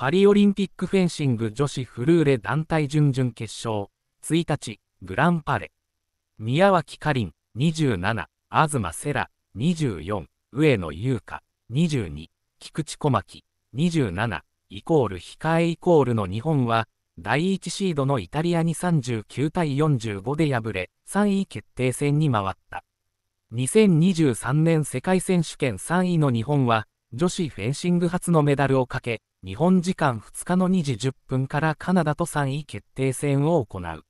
パリオリンピックフェンシング女子フルーレ団体準々決勝、1日、グランパレ。宮脇かりん、27、東セラ、24、上野優香、22、菊池小牧、27、イコール控えイコールの日本は、第1シードのイタリアに39対45で敗れ、3位決定戦に回った。2023年世界選手権3位の日本は、女子フェンシング初のメダルをかけ、日本時間2日の2時10分からカナダと3位決定戦を行う。